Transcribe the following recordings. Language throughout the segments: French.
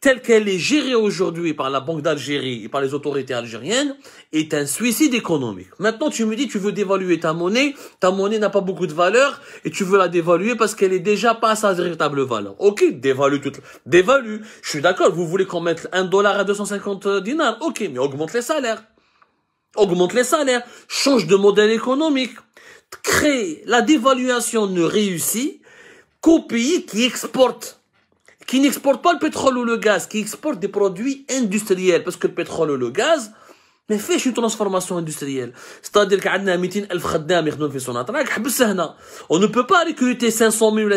telle qu'elle est gérée aujourd'hui par la Banque d'Algérie et par les autorités algériennes, est un suicide économique. Maintenant, tu me dis, tu veux dévaluer ta monnaie, ta monnaie n'a pas beaucoup de valeur, et tu veux la dévaluer parce qu'elle est déjà pas à sa véritable valeur. Ok, dévalue toute, dévalue. Je suis d'accord, vous voulez qu'on mette un dollar à 250 dinars. Ok, mais augmente les salaires. Augmente les salaires. Change de modèle économique. Crée, la dévaluation ne réussit qu'aux pays qui exportent qui n'exporte pas le pétrole ou le gaz, qui exporte des produits industriels, parce que le pétrole ou le gaz, mais fait une transformation industrielle. C'est-à-dire qu'on في on ne peut pas recruter ou 600 000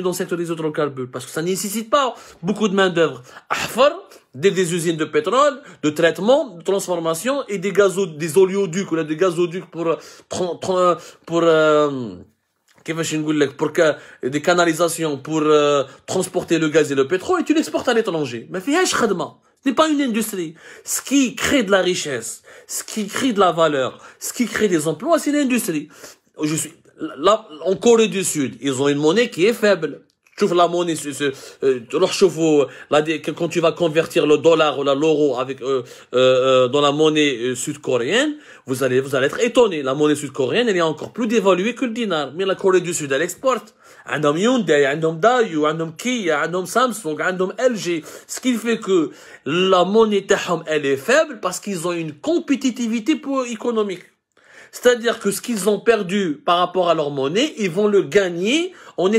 dans le secteur des hydrocarbures parce que ça ne nécessite pas beaucoup de main d'œuvre À forme des usines de pétrole de traitement de transformation et des gazoducs des oléoducs ou des gazoducs pour euh, pour, pour euh, كيفاش نقول لك des canalisations pour euh, transporter le gaz et le pétrole et tu l'exportes à l'étranger ما فيهاش خدمه Ce n'est pas une industrie. Ce qui crée de la richesse, ce qui crée de la valeur, ce qui crée des emplois, c'est l'industrie. Je suis, là, en Corée du Sud, ils ont une monnaie qui est faible. شوف la monnaie روح شوفوا euh, quand tu vas convertir le dollar ou l'euro avec euh, euh, dans la monnaie sud-coréenne vous allez vous allez être étonné la monnaie sud-coréenne elle est encore plus dévaluée que le dinar mais la Corée du Sud elle exporte homme daewoo un homme Kia, un homme Samsung, un homme LG. ce qui fait que la monnaie تاعهم elle est faible parce qu'ils ont une compétitivité pour économique c'est-à-dire que ce qu'ils ont perdu par rapport à leur monnaie, ils vont le gagner en,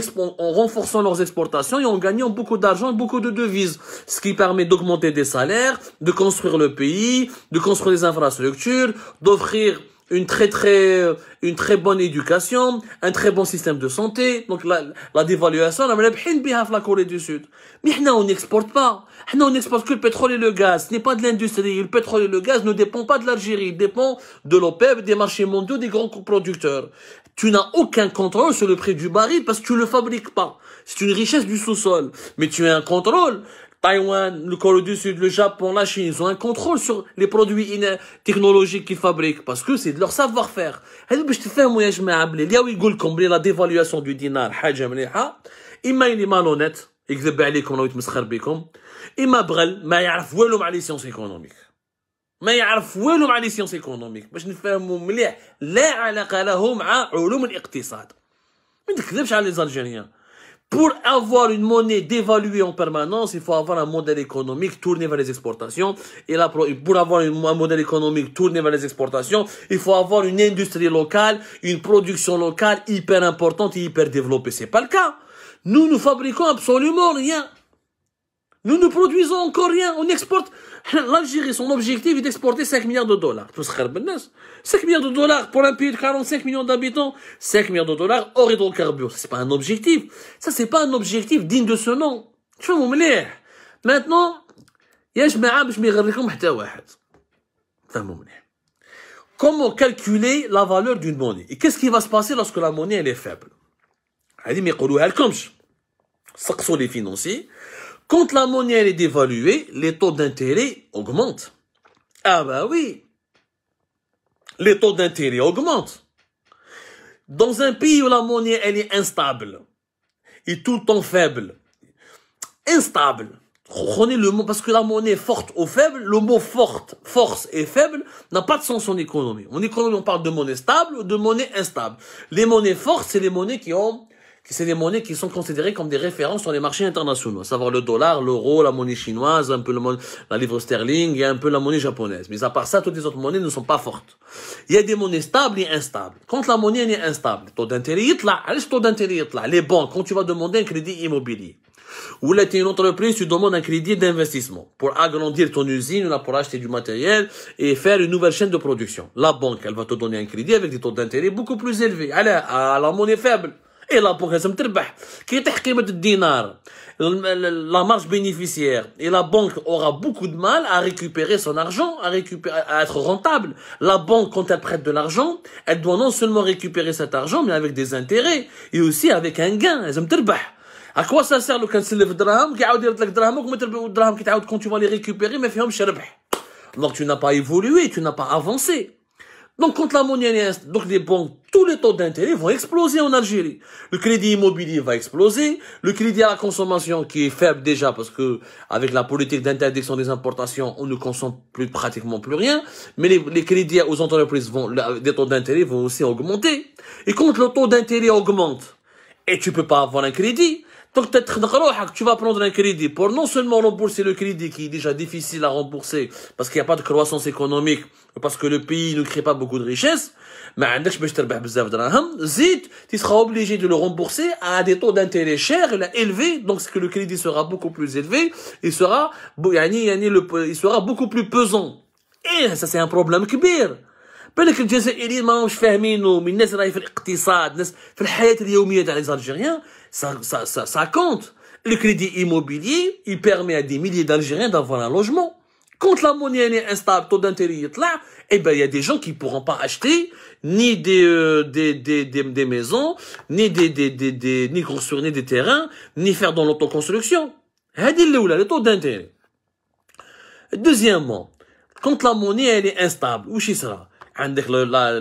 renforçant leurs exportations et en gagnant beaucoup d'argent beaucoup de devises. Ce qui permet d'augmenter des salaires, de construire le pays, de construire des infrastructures, d'offrir une très très euh, une très bonne éducation, un très bon système de santé. Donc la, la dévaluation, on a la Corée du Sud. Mais on n'exporte pas. On n'exporte que le pétrole et le gaz. Ce n'est pas de l'industrie. Le pétrole et le gaz ne dépend pas de l'Algérie. il dépend de l'OPEP, des marchés mondiaux, des grands producteurs. Tu n'as aucun contrôle sur le prix du baril parce que tu ne le fabriques pas. C'est une richesse du sous-sol. Mais tu as un contrôle Taïwan, le Corée du Sud, le Japon, la Chine, ils ont un contrôle sur les produits technologiques qu'ils fabriquent parce que c'est de leur savoir-faire. Et je te fais un il هل باش تفهموا يا جماعه بلي اليوم يقول لكم il m'a ديفالواسيون malhonnête, دينار حاجه مليحه اما يلي مالونيت يكذب عليكم لو يتمسخر بكم اما بغل ما يعرف والو مع لي سيونس ايكونوميك ما يعرف والو مع لي سيونس ايكونوميك باش نفهمو مليح لا علاقه له مع علوم الاقتصاد ما تكذبش على لي زالجيريان Pour avoir une monnaie dévaluée en permanence, il faut avoir un modèle économique tourné vers les exportations. Et pour avoir un modèle économique tourné vers les exportations, il faut avoir une industrie locale, une production locale hyper importante et hyper développée. C'est pas le cas. Nous, nous fabriquons absolument rien. Nous ne produisons encore rien, on exporte. L'Algérie, son objectif est d'exporter 5 milliards de dollars. 5 milliards de dollars pour un pays de 45 millions d'habitants, 5 milliards de dollars hors hydrocarbures. C'est pas un objectif. Ça, c'est pas un objectif digne de ce nom. Tu vois, mon Maintenant, comment calculer la valeur d'une monnaie et qu'est-ce qui va se passer lorsque la monnaie elle est faible هذه ما les financiers quand la monnaie elle est dévaluée, les taux d'intérêt augmentent. Ah bah oui, les taux d'intérêt augmentent. Dans un pays où la monnaie elle est instable et tout le temps faible, instable. Prenez le mot parce que la monnaie forte ou faible, le mot forte, force et faible n'a pas de sens en économie. En économie, on parle de monnaie stable ou de monnaie instable. Les monnaies fortes, c'est les monnaies qui ont c'est des monnaies qui sont considérées comme des références sur les marchés internationaux, à savoir le dollar, l'euro, la monnaie chinoise, un peu le la livre sterling et un peu la monnaie japonaise. Mais à part ça, toutes les autres monnaies ne sont pas fortes. Il y a des monnaies stables et instables. Quand la monnaie est instable, le taux d'intérêt est là. Le taux d'intérêt là. Les banques, quand tu vas demander un crédit immobilier, ou là, tu es une entreprise, tu demandes un crédit d'investissement pour agrandir ton usine, là, pour acheter du matériel et faire une nouvelle chaîne de production. La banque, elle va te donner un crédit avec des taux d'intérêt beaucoup plus élevés. Allez, à la monnaie faible. اي لا بوغريسيون تربح est تحت de dinar la marge bénéficiaire et la banque aura beaucoup de mal à récupérer son argent, à, récupérer, à être rentable. La banque, quand elle prête de l'argent, elle doit non seulement récupérer cet argent, mais avec des intérêts et aussi avec un gain. À quoi ça sert le كنسلف دراهم drame, يرد لك دراهمك a كتعاود quand tu vas les récupérer mais فيهمش ربح. Donc tu n'as pas évolué, tu n'as pas avancé. Donc quand la monnaie donc les banques, tous les taux d'intérêt vont exploser en Algérie. Le crédit immobilier va exploser, le crédit à la consommation qui est faible déjà parce que avec la politique d'interdiction des importations, on ne consomme plus pratiquement plus rien, mais les, crédits aux entreprises vont, les taux d'intérêt vont aussi augmenter. Et quand le taux d'intérêt augmente, et tu peux pas avoir un crédit, donc hein, tu vas prendre un crédit pour non seulement rembourser le crédit qui est déjà difficile à rembourser parce qu'il n'y a pas de croissance économique, parce que le pays ne crée pas beaucoup de richesses, mais bah, tu seras obligé de le rembourser à des taux d'intérêt chers et élevés, donc que le crédit sera beaucoup plus élevé, il sera, il sera beaucoup plus pesant. Et ça c'est un problème kibir. Le crédit immobilier, il permet à des milliers d'Algériens d'avoir un logement. Quand la monnaie est instable, le taux d'intérêt est là, eh ben, il y a des gens qui pourront pas acheter ni des, euh, des, maisons, ni des, ni construire des terrains, ni faire dans l'autoconstruction. le taux d'intérêt. Deuxièmement, quand la monnaie, est instable, où sera عندك لا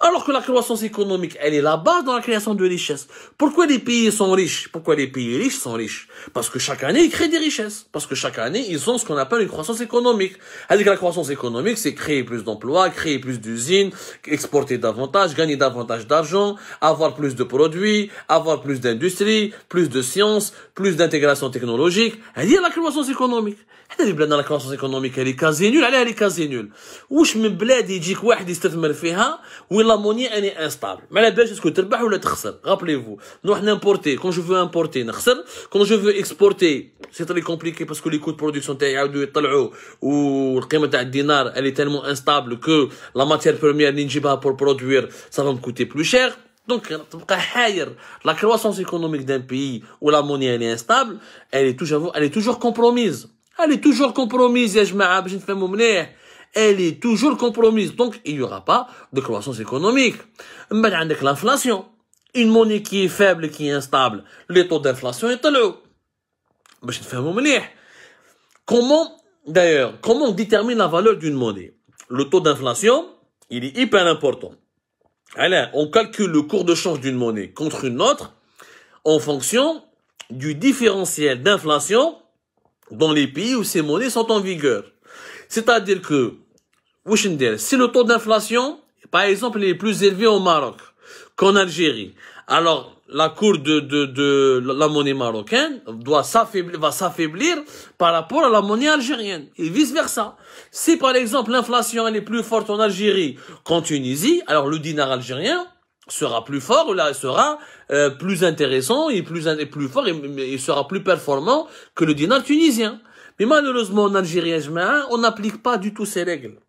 Alors que la croissance économique, elle est la base dans la création de richesses. Pourquoi les pays sont riches Pourquoi les pays riches sont riches Parce que chaque année, ils créent des richesses. Parce que chaque année, ils ont ce qu'on appelle une croissance économique. Elle que la croissance économique, c'est créer plus d'emplois, créer plus d'usines, exporter davantage, gagner davantage d'argent, avoir plus de produits, avoir plus d'industrie, plus de sciences, plus d'intégration technologique. Elle à la croissance économique. حنا في بلادنا لا كلاسونس ايكونوميك اللي كازينول نول عليها كازينول واش من بلاد يجيك واحد يستثمر فيها ولا موني اني يعني انستابل ما على بالش تكون تربح ولا تخسر غابليفو نروح نامبورتي كون نشوفو امبورتي نخسر كون نشوفو اكسبورتي سي تري كومبليكي باسكو لي كود برودكسيون تاعي يعاودو يطلعو والقيمه تاع الدينار اللي تالمون انستابل كو لا ماتير بروميير اللي نجيبها بور برودوير سافا مكوتي بلو شير دونك تبقى حاير لا كرواسونس ايكونوميك دان بيي ولا موني اني انستابل elle est toujours elle est Elle est toujours compromise, elle est toujours compromise. Donc, il n'y aura pas de croissance économique. Mais avec l'inflation, une monnaie qui est faible, qui est instable, le taux d'inflation est là. Comment, d'ailleurs, comment on détermine la valeur d'une monnaie Le taux d'inflation, il est hyper important. Alors, on calcule le cours de change d'une monnaie contre une autre en fonction du différentiel d'inflation dans les pays où ces monnaies sont en vigueur. C'est-à-dire que, si le taux d'inflation, par exemple, est plus élevé au Maroc qu'en Algérie, alors la cour de, de, de la monnaie marocaine doit s'affaiblir, va s'affaiblir par rapport à la monnaie algérienne et vice versa. Si par exemple l'inflation est plus forte en Algérie qu'en Tunisie, alors le dinar algérien sera plus fort, là, sera euh, plus intéressant et plus, et plus fort et, sera plus performant que le dinar tunisien. Mais malheureusement, en Algérie, on n'applique pas du tout ces règles.